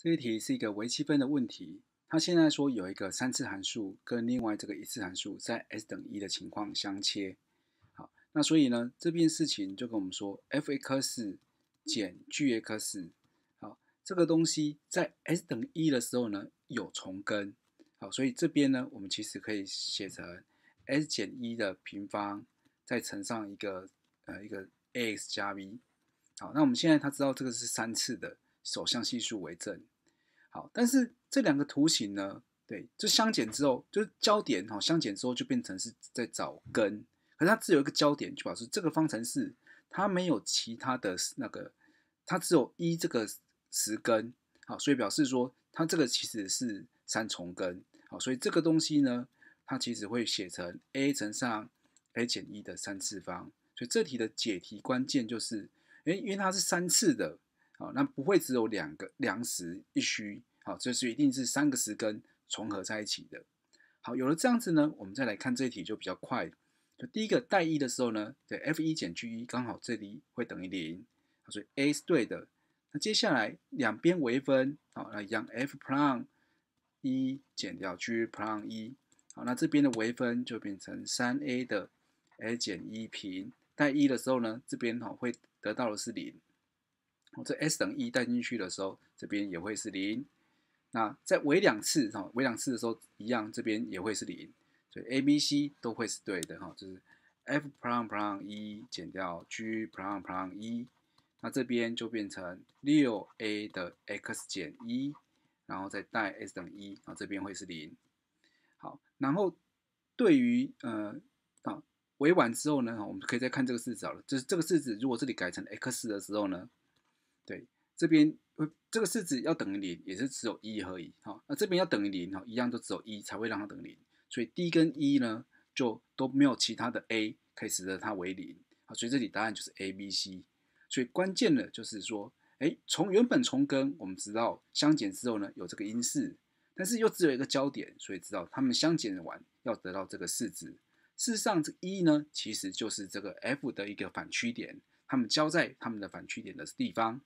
这一题是一个微积分的问题，它现在说有一个三次函数跟另外这个一次函数在 s 等一的情况相切，好，那所以呢，这边事情就跟我们说 f(x) 减 g(x) 好，这个东西在 s 等于一的时候呢有重根，好，所以这边呢，我们其实可以写成 s 减一的平方再乘上一个呃一个 a x 加 b 好，那我们现在它知道这个是三次的。首项系数为正，好，但是这两个图形呢？对，就相减之后，就是交点哈。相减之后就变成是在找根，可是它只有一个交点，就表示这个方程式它没有其他的那个，它只有一这个实根好，所以表示说它这个其实是三重根好，所以这个东西呢，它其实会写成 a 乘上 a 减一的三次方，所以这题的解题关键就是，哎，因为它是三次的。好，那不会只有两个两实一虚，好，就是一定是三个实根重合在一起的。好，有了这样子呢，我们再来看这一题就比较快。就第一个带一的时候呢，对，f 一减去一刚好这里会等于零，所以 A 是对的。那接下来两边微分，好，那让 f p l i m 一减掉 g p l i m 一，好，那这边的微分就变成三 a 的 a 减一平，带一的时候呢，这边哈会得到的是零。这 s 等于一代进去的时候，这边也会是零。那在围两次哈，围两次的时候一样，这边也会是零，所以 a、b、c 都会是对的哈。就是 f prime prime 一减掉 g prime prime 一，那这边就变成六 a 的 x 减一，然后再带 s 等于一，啊，这边会是零。好，然后对于呃，啊围完之后呢，我们可以再看这个式子了。就是这个式子，如果这里改成 x 的时候呢？对，这边这个式子要等于零，也是只有一而已。好，那这边要等于零，哈，一样都只有一才会让它等于零。所以 d 跟一呢，就都没有其他的 a 可以使得它为零。好，所以这里答案就是 a b c。所以关键呢，就是说，哎，从原本从根，我们知道相减之后呢，有这个因式，但是又只有一个交点，所以知道它们相减完要得到这个式子。事实上，这一呢，其实就是这个 f 的一个反曲点，它们交在它们的反曲点的地方。